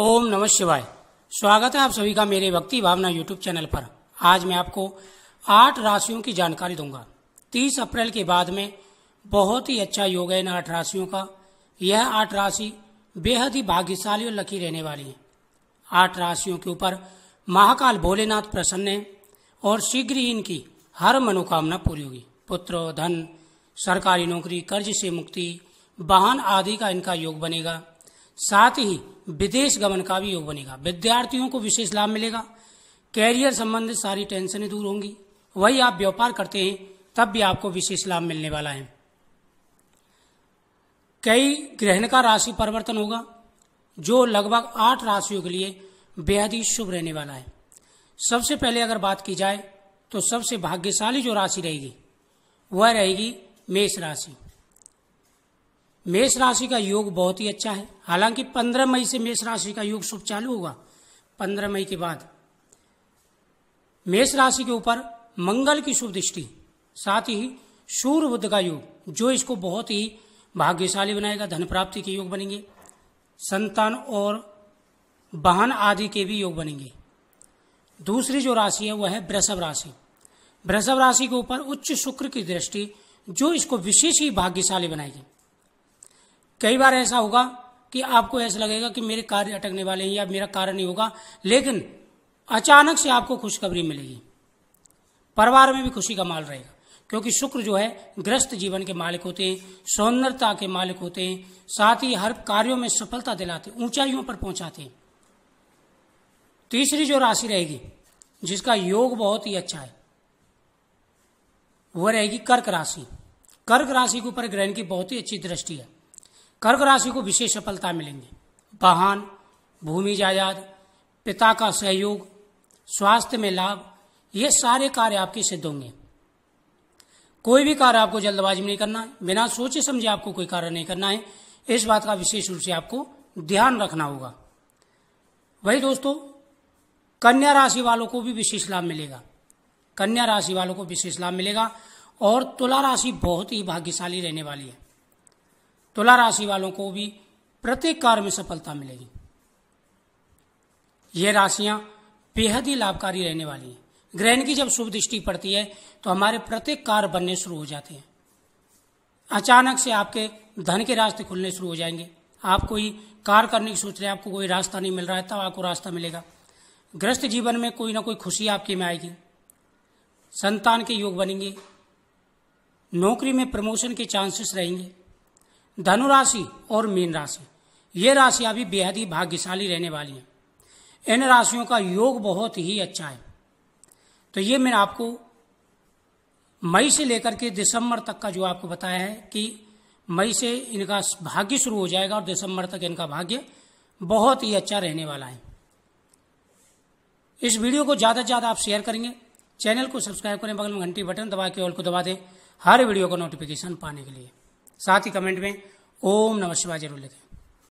ओम नमः शिवाय स्वागत है आप सभी का मेरे भक्ति भावना यूट्यूब चैनल पर आज मैं आपको आठ राशियों की जानकारी दूंगा 30 अप्रैल के बाद में बहुत ही अच्छा योग है इन आठ राशियों का यह आठ राशि बेहद ही भाग्यशाली और लकी रहने वाली है आठ राशियों के ऊपर महाकाल भोलेनाथ प्रसन्न है और शीघ्र ही इनकी हर मनोकामना पूरी होगी पुत्र धन सरकारी नौकरी कर्ज से मुक्ति वाहन आदि का इनका योग बनेगा साथ ही विदेश गमन का भी योग बनेगा विद्यार्थियों को विशेष लाभ मिलेगा कैरियर संबंधित सारी टेंशन दूर होंगी वही आप व्यापार करते हैं तब भी आपको विशेष लाभ मिलने वाला है कई ग्रहण का राशि परिवर्तन होगा जो लगभग आठ राशियों के लिए बेहद ही शुभ रहने वाला है सबसे पहले अगर बात की जाए तो सबसे भाग्यशाली जो राशि रहेगी वह रहेगी मेष राशि मेष राशि का योग बहुत ही अच्छा है हालांकि 15 मई से मेष राशि का योग शुभ चालू होगा 15 मई के बाद मेष राशि के ऊपर मंगल की शुभ दृष्टि साथ ही सूर्य बुद्ध का योग जो इसको बहुत ही भाग्यशाली बनाएगा धन प्राप्ति के योग बनेंगे संतान और वाहन आदि के भी योग बनेंगे दूसरी जो राशि है वह है वृषभ राशि वृषभ राशि के ऊपर उच्च शुक्र की दृष्टि जो इसको विशेष ही भाग्यशाली बनाएगी कई बार ऐसा होगा कि आपको ऐसा लगेगा कि मेरे कार्य अटकने वाले हैं या मेरा कार्य नहीं होगा लेकिन अचानक से आपको खुशखबरी मिलेगी परिवार में भी खुशी का माल रहेगा क्योंकि शुक्र जो है ग्रस्त जीवन के मालिक होते हैं सौंदर्यता के मालिक होते हैं साथ ही हर कार्यों में सफलता दिलाते ऊंचाइयों पर पहुंचाते हैं तीसरी जो राशि रहेगी जिसका योग बहुत ही अच्छा है वह रहेगी कर्क राशि कर्क राशि के ऊपर ग्रहण की बहुत ही अच्छी दृष्टि है कर्क राशि को विशेष सफलता मिलेंगी वाहन भूमि जायदाद पिता का सहयोग स्वास्थ्य में लाभ ये सारे कार्य आपके सिद्ध होंगे कोई भी कार्य आपको जल्दबाजी में नहीं करना है बिना सोचे समझे आपको कोई कार्य नहीं करना है इस बात का विशेष रूप से आपको ध्यान रखना होगा वही दोस्तों कन्या राशि वालों को भी विशेष लाभ मिलेगा कन्या राशि वालों को विशेष लाभ मिलेगा और तुला राशि बहुत ही भाग्यशाली रहने वाली है तुला राशि वालों को भी प्रत्येक कार्य में सफलता मिलेगी ये राशियां बेहद ही लाभकारी रहने वाली हैं ग्रहण की जब शुभ दृष्टि पड़ती है तो हमारे प्रत्येक कार्य बनने शुरू हो जाते हैं अचानक से आपके धन के रास्ते खुलने शुरू हो जाएंगे आप कोई कार्य करने की सोच रहे हैं आपको कोई रास्ता नहीं मिल रहा है तब आपको रास्ता मिलेगा ग्रस्त जीवन में कोई ना कोई खुशी आपके में आएगी संतान के योग बनेंगे नौकरी में प्रमोशन के चांसेस रहेंगे धनुराशि और मीन राशि ये राशियां भी बेहद ही भाग्यशाली रहने वाली हैं इन राशियों का योग बहुत ही अच्छा है तो ये मैंने आपको मई से लेकर के दिसंबर तक का जो आपको बताया है कि मई से इनका भाग्य शुरू हो जाएगा और दिसंबर तक इनका भाग्य बहुत ही अच्छा रहने वाला है इस वीडियो को ज़्यादा से ज़्यादा आप शेयर करेंगे चैनल को सब्सक्राइब करें बगल में घंटी बटन दबा के ऑल को दबा दें हर वीडियो का नोटिफिकेशन पाने के लिए साथ ही कमेंट में ओम नमः शिवाय जरूर लिखें